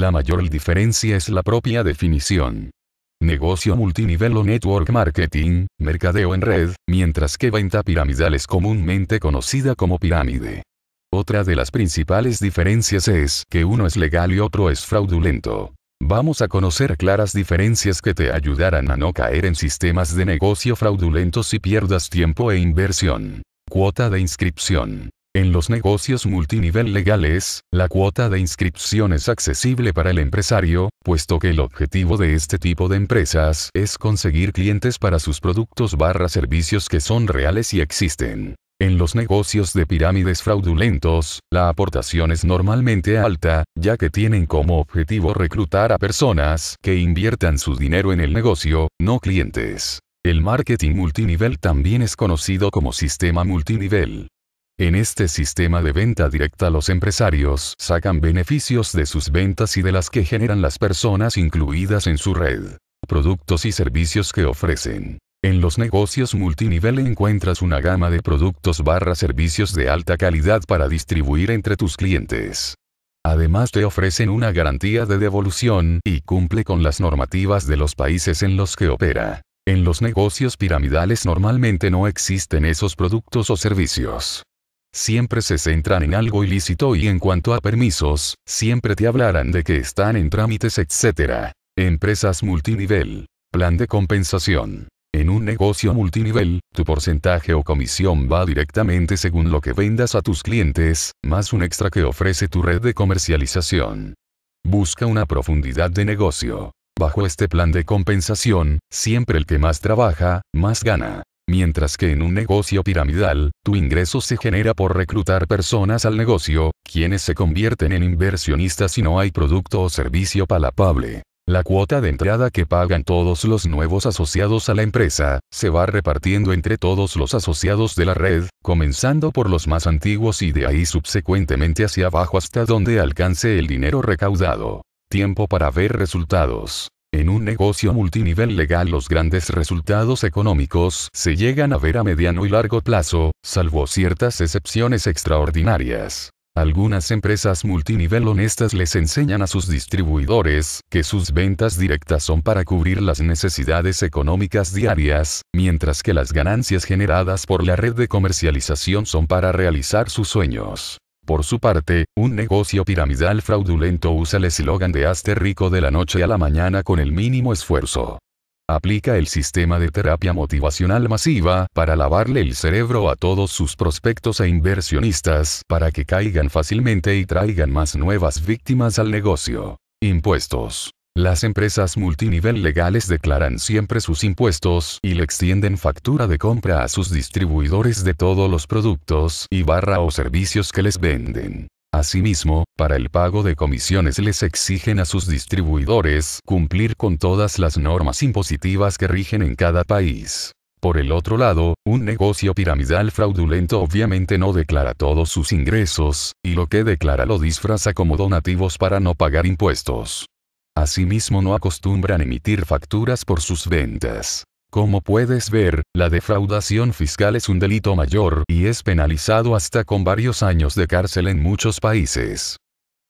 La mayor diferencia es la propia definición. Negocio multinivel o network marketing, mercadeo en red, mientras que venta piramidal es comúnmente conocida como pirámide. Otra de las principales diferencias es que uno es legal y otro es fraudulento. Vamos a conocer claras diferencias que te ayudarán a no caer en sistemas de negocio fraudulentos si pierdas tiempo e inversión. Cuota de inscripción. En los negocios multinivel legales, la cuota de inscripción es accesible para el empresario, puesto que el objetivo de este tipo de empresas es conseguir clientes para sus productos barra servicios que son reales y existen. En los negocios de pirámides fraudulentos, la aportación es normalmente alta, ya que tienen como objetivo reclutar a personas que inviertan su dinero en el negocio, no clientes. El marketing multinivel también es conocido como sistema multinivel. En este sistema de venta directa los empresarios sacan beneficios de sus ventas y de las que generan las personas incluidas en su red. Productos y servicios que ofrecen. En los negocios multinivel encuentras una gama de productos barra servicios de alta calidad para distribuir entre tus clientes. Además te ofrecen una garantía de devolución y cumple con las normativas de los países en los que opera. En los negocios piramidales normalmente no existen esos productos o servicios siempre se centran en algo ilícito y en cuanto a permisos, siempre te hablarán de que están en trámites, etc. Empresas multinivel. Plan de compensación. En un negocio multinivel, tu porcentaje o comisión va directamente según lo que vendas a tus clientes, más un extra que ofrece tu red de comercialización. Busca una profundidad de negocio. Bajo este plan de compensación, siempre el que más trabaja, más gana. Mientras que en un negocio piramidal, tu ingreso se genera por reclutar personas al negocio, quienes se convierten en inversionistas si no hay producto o servicio palpable. La cuota de entrada que pagan todos los nuevos asociados a la empresa, se va repartiendo entre todos los asociados de la red, comenzando por los más antiguos y de ahí subsecuentemente hacia abajo hasta donde alcance el dinero recaudado. Tiempo para ver resultados. En un negocio multinivel legal los grandes resultados económicos se llegan a ver a mediano y largo plazo, salvo ciertas excepciones extraordinarias. Algunas empresas multinivel honestas les enseñan a sus distribuidores que sus ventas directas son para cubrir las necesidades económicas diarias, mientras que las ganancias generadas por la red de comercialización son para realizar sus sueños. Por su parte, un negocio piramidal fraudulento usa el eslogan de hazte rico de la noche a la mañana con el mínimo esfuerzo. Aplica el sistema de terapia motivacional masiva para lavarle el cerebro a todos sus prospectos e inversionistas para que caigan fácilmente y traigan más nuevas víctimas al negocio. Impuestos. Las empresas multinivel legales declaran siempre sus impuestos y le extienden factura de compra a sus distribuidores de todos los productos y barra o servicios que les venden. Asimismo, para el pago de comisiones les exigen a sus distribuidores cumplir con todas las normas impositivas que rigen en cada país. Por el otro lado, un negocio piramidal fraudulento obviamente no declara todos sus ingresos, y lo que declara lo disfraza como donativos para no pagar impuestos. Asimismo no acostumbran emitir facturas por sus ventas. Como puedes ver, la defraudación fiscal es un delito mayor y es penalizado hasta con varios años de cárcel en muchos países.